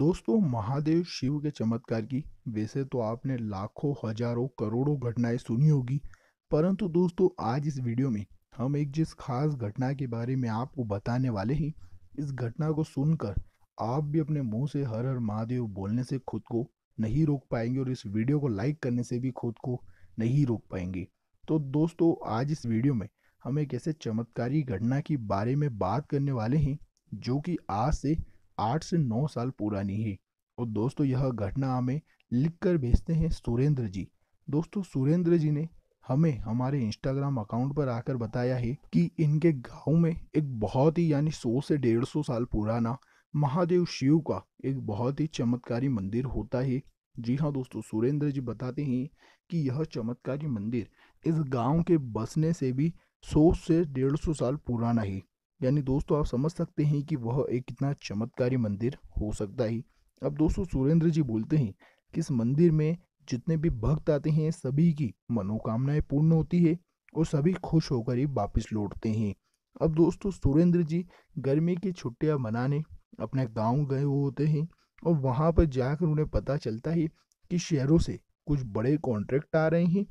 दोस्तों महादेव शिव के चमत्कार की वैसे तो आपने लाखों हजारों करोड़ों घटनाएं सुनी होगी परंतु दोस्तों आज इस वीडियो में हम एक जिस खास घटना के बारे में आपको बताने वाले हैं इस घटना को सुनकर आप भी अपने मुंह से हर हर महादेव बोलने से खुद को नहीं रोक पाएंगे और इस वीडियो को लाइक करने से भी खुद को नहीं रोक पाएंगे तो दोस्तों आज इस वीडियो में हम एक ऐसे चमत्कारी घटना के बारे में बात करने वाले हैं जो कि आज से आठ से नौ साल पुरानी है और दोस्तों यह घटना हमें लिख कर भेजते हैं सुरेंद्र जी दोस्तों सुरेंद्र जी ने हमें हमारे इंस्टाग्राम अकाउंट पर आकर बताया है कि इनके गांव में एक बहुत ही यानी सौ से डेढ़ सौ साल पुराना महादेव शिव का एक बहुत ही चमत्कारी मंदिर होता है जी हाँ दोस्तों सुरेंद्र जी बताते हैं कि यह चमत्कारी मंदिर इस गांव के बसने से भी सौ से डेढ़ सौ साल पुराना है यानी दोस्तों आप समझ सकते हैं कि वह एक कितना चमत्कारी मंदिर हो सकता है अब दोस्तों सुरेंद्र जी बोलते हैं कि इस मंदिर में जितने भी भक्त आते हैं सभी की मनोकामनाएं पूर्ण होती है और सभी खुश होकर ही वापस लौटते हैं अब दोस्तों सुरेंद्र जी गर्मी की छुट्टियां मनाने अपने गांव गए होते हैं और वहां पर जाकर उन्हें पता चलता है कि शहरों से कुछ बड़े कॉन्ट्रैक्ट आ रहे हैं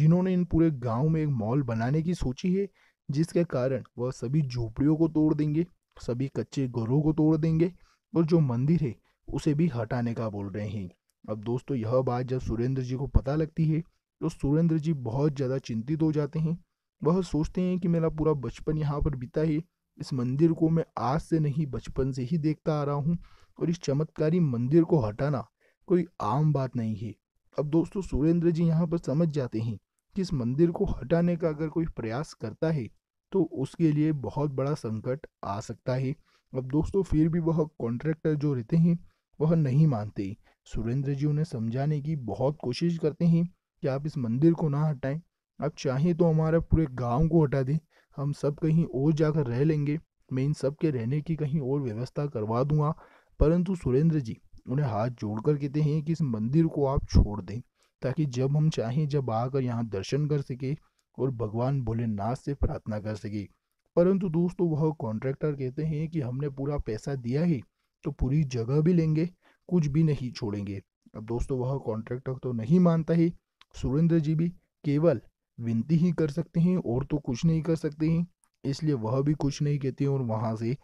जिन्होंने इन पूरे गांव में एक मॉल बनाने की सोची है जिसके कारण वह सभी झोपड़ियों को तोड़ देंगे सभी कच्चे घरों को तोड़ देंगे और जो मंदिर है उसे भी हटाने का बोल रहे हैं अब दोस्तों यह बात जब सुरेंद्र जी को पता लगती है तो सुरेंद्र जी बहुत ज़्यादा चिंतित हो जाते हैं वह सोचते हैं कि मेरा पूरा बचपन यहाँ पर बीता है इस मंदिर को मैं आज से नहीं बचपन से ही देखता आ रहा हूँ और इस चमत्कारी मंदिर को हटाना कोई आम बात नहीं है अब दोस्तों सुरेंद्र जी यहाँ पर समझ जाते हैं कि इस मंदिर को हटाने का अगर कोई प्रयास करता है तो उसके लिए बहुत बड़ा संकट आ सकता है अब दोस्तों फिर भी वह कॉन्ट्रैक्टर जो रहते हैं वह नहीं मानते सुरेंद्र जी उन्हें समझाने की बहुत कोशिश करते हैं कि आप इस मंदिर को ना हटाएं आप चाहें तो हमारे पूरे गांव को हटा दें हम सब कहीं और जाकर रह लेंगे मैं इन सब के रहने की कहीं और व्यवस्था करवा दूंगा परंतु सुरेंद्र जी उन्हें हाथ जोड़ कर कहते हैं कि इस मंदिर को आप छोड़ दें ताकि जब हम चाहें जब आकर यहाँ दर्शन कर सके और भगवान भोलेनाथ से प्रार्थना कर सकी परंतु दोस्तों वह कॉन्ट्रैक्टर कहते हैं कि हमने पूरा पैसा दिया ही तो पूरी जगह भी लेंगे कुछ भी नहीं छोड़ेंगे अब दोस्तों वह कॉन्ट्रैक्टर तो नहीं मानता ही सुरेंद्र जी भी केवल विनती ही कर सकते हैं और तो कुछ नहीं कर सकते हैं इसलिए वह भी कुछ नहीं कहते और वहाँ से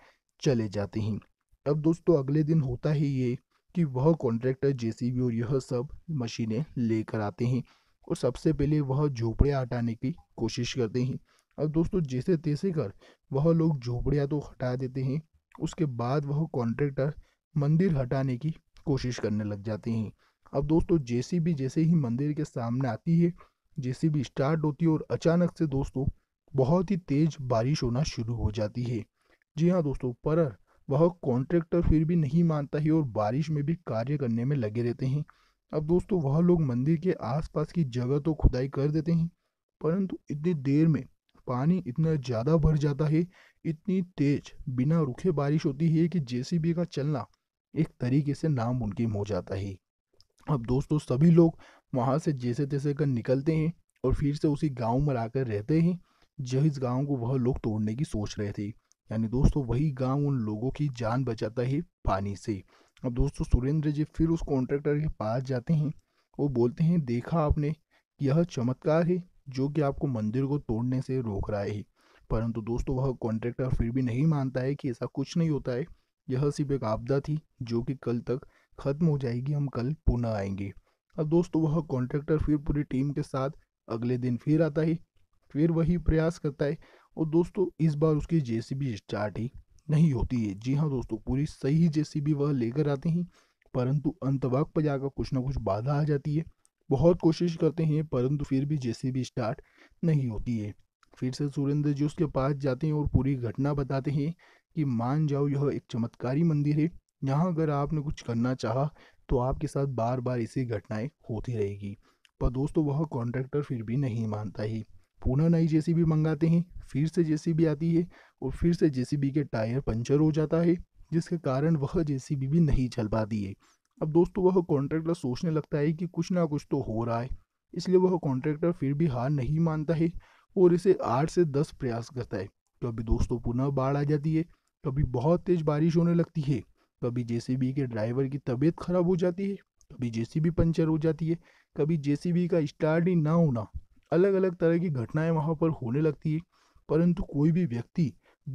चले जाते हैं अब दोस्तों अगले दिन होता है ये कि वह कॉन्ट्रैक्टर जेसीबी और यह सब मशीनें लेकर आते हैं और सबसे पहले वह झोपड़ियाँ हटाने की कोशिश करते हैं अब दोस्तों जैसे तैसे कर वह लोग झोपड़ियाँ तो हटा देते हैं उसके बाद वह कॉन्ट्रैक्टर मंदिर हटाने की कोशिश करने लग जाते हैं अब दोस्तों जैसी भी जैसे ही मंदिर के सामने आती है जैसे भी स्टार्ट होती है और अचानक से दोस्तों बहुत ही तेज बारिश होना शुरू हो जाती है जी हाँ दोस्तों पर वह कॉन्ट्रेक्टर फिर भी नहीं मानता है और बारिश में भी कार्य करने में लगे रहते हैं अब दोस्तों वह लोग मंदिर के आसपास की जगह तो खुदाई कर देते हैं परंतु इतनी देर में पानी इतना ज़्यादा भर जाता है इतनी तेज बिना रुखे बारिश होती है कि जेसीबी का चलना एक तरीके से नामुमकिन हो जाता है अब दोस्तों सभी लोग वहाँ से जैसे तैसे कर निकलते हैं और फिर से उसी गांव में आकर रहते हैं जिस गांव को वह लोग तोड़ने की सोच रहे थे यानी दोस्तों वही गांव उन लोगों की जान बचाता है पानी से अब दोस्तों सुरेंद्र जी फिर उस कॉन्ट्रैक्टर के पास जाते हैं वो बोलते हैं देखा आपने यह चमत्कार है जो कि आपको मंदिर को तोड़ने से रोक रहा है परंतु दोस्तों वह कॉन्ट्रैक्टर फिर भी नहीं मानता है कि ऐसा कुछ नहीं होता है यह सिर्फ एक आपदा थी जो कि कल तक खत्म हो जाएगी हम कल पुनः आएंगे अब दोस्तों वह कॉन्ट्रैक्टर फिर पूरी टीम के साथ अगले दिन फिर आता है फिर वही प्रयास करता है और दोस्तों इस बार उसकी बी स्टार्ट ही नहीं होती है जी हाँ दोस्तों पूरी सही बी वह लेकर आते हैं परंतु अंत वक्त पर जाकर कुछ ना कुछ बाधा आ जाती है बहुत कोशिश करते हैं परंतु फिर भी बी स्टार्ट नहीं होती है फिर से सुरेंद्र जी उसके पास जाते हैं और पूरी घटना बताते हैं कि मान जाओ यह एक चमत्कारी मंदिर है यहाँ अगर आपने कुछ करना चाहा तो आपके साथ बार बार ऐसी घटनाएं होती रहेगी पर दोस्तों वह कॉन्ट्रैक्टर फिर भी नहीं मानता है पुनः नई जे मंगाते हैं फिर से जे आती है और फिर से जे के टायर पंचर हो जाता है जिसके कारण वह जे भी नहीं चल पाती है अब दोस्तों वह कॉन्ट्रैक्टर सोचने लगता है कि कुछ ना कुछ तो हो रहा है इसलिए वह कॉन्ट्रैक्टर फिर भी हार नहीं मानता है और इसे आठ से दस प्रयास करता है कभी दोस्तों पुनः बाढ़ आ जाती है कभी बहुत तेज़ बारिश होने लगती है कभी जे के ड्राइवर की तबीयत खराब हो जाती है कभी जे पंचर हो जाती है कभी जे का स्टार्ट ही ना होना अलग अलग तरह की घटनाएं वहां पर होने लगती है परंतु कोई भी व्यक्ति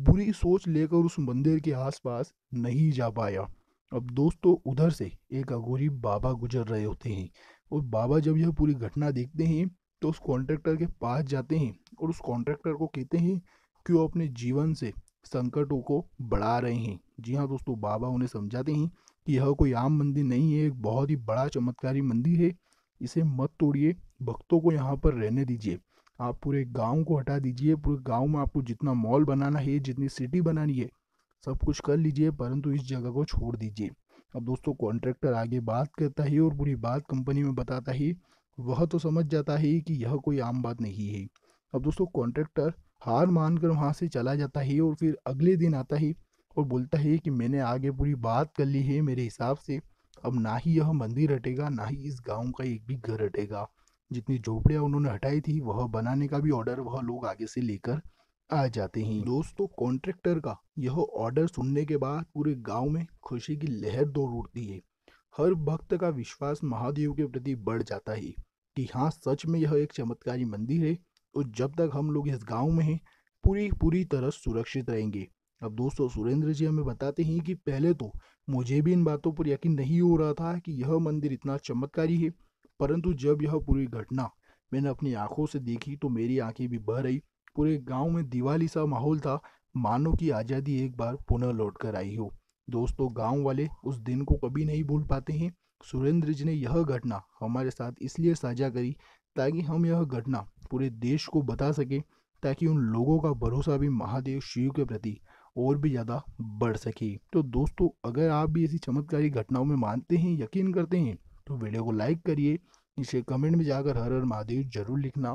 बुरी सोच लेकर उस मंदिर के आसपास नहीं जा पाया अब दोस्तों उधर से एक अघोरी बाबा गुजर रहे होते हैं और बाबा जब यह पूरी घटना देखते हैं तो उस कॉन्ट्रैक्टर के पास जाते हैं और उस कॉन्ट्रैक्टर को कहते हैं कि वो अपने जीवन से संकटों को बढ़ा रहे हैं जी हाँ दोस्तों बाबा उन्हें समझाते हैं कि यह कोई आम मंदिर नहीं है एक बहुत ही बड़ा चमत्कारी मंदिर है इसे मत तोड़िए भक्तों को यहाँ पर रहने दीजिए आप पूरे गांव को हटा दीजिए पूरे गांव में आपको जितना मॉल बनाना है जितनी सिटी बनानी है सब कुछ कर लीजिए परंतु इस जगह को छोड़ दीजिए अब दोस्तों कॉन्ट्रैक्टर आगे बात करता है और पूरी बात कंपनी में बताता है वह तो समझ जाता है कि यह कोई आम बात नहीं है अब दोस्तों कॉन्ट्रैक्टर हार मानकर वहाँ से चला जाता है और फिर अगले दिन आता है और बोलता है कि मैंने आगे पूरी बात कर ली है मेरे हिसाब से अब ना ही यह मंदिर हटेगा ना ही इस गांव का एक भी घर हटेगा जितनी झोपड़ियाँ उन्होंने हटाई थी वह बनाने का भी ऑर्डर वह लोग आगे से लेकर आ जाते हैं दोस्तों कॉन्ट्रैक्टर का यह ऑर्डर सुनने के बाद पूरे गांव में खुशी की लहर दौड़ उठती है हर भक्त का विश्वास महादेव के प्रति बढ़ जाता है कि हाँ सच में यह एक चमत्कारी मंदिर है और जब तक हम लोग इस गांव में हैं पूरी पूरी तरह सुरक्षित रहेंगे अब दोस्तों सुरेंद्र जी हमें बताते हैं कि पहले तो मुझे भी इन बातों पर यकीन नहीं हो रहा था कि यह मंदिर इतना चमत्कारी है परंतु जब यह पूरी घटना मैंने अपनी आंखों से देखी तो मेरी आंखें भी बह रही पूरे गांव में दिवाली सा माहौल था मानो की आज़ादी एक बार पुनः लौट कर आई हो दोस्तों गांव वाले उस दिन को कभी नहीं भूल पाते हैं सुरेंद्र जी ने यह घटना हमारे साथ इसलिए साझा करी ताकि हम यह घटना पूरे देश को बता सकें ताकि उन लोगों का भरोसा भी महादेव शिव के प्रति और भी ज़्यादा बढ़ सके तो दोस्तों अगर आप भी ऐसी चमत्कारी घटनाओं में मानते हैं यकीन करते हैं तो वीडियो को लाइक करिए इसे कमेंट में जाकर हर हर महादेव जरूर लिखना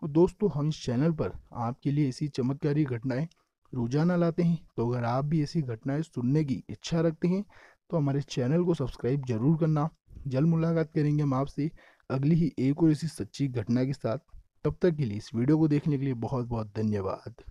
तो दोस्तों हम इस चैनल पर आपके लिए ऐसी चमत्कारी घटनाएं रोजाना लाते हैं तो अगर आप भी ऐसी घटनाएं सुनने की इच्छा रखते हैं तो हमारे चैनल को सब्सक्राइब जरूर करना जल्द मुलाकात करेंगे हम आपसे अगली ही एक और ऐसी सच्ची घटना के साथ तब तक के लिए इस वीडियो को देखने के लिए बहुत बहुत धन्यवाद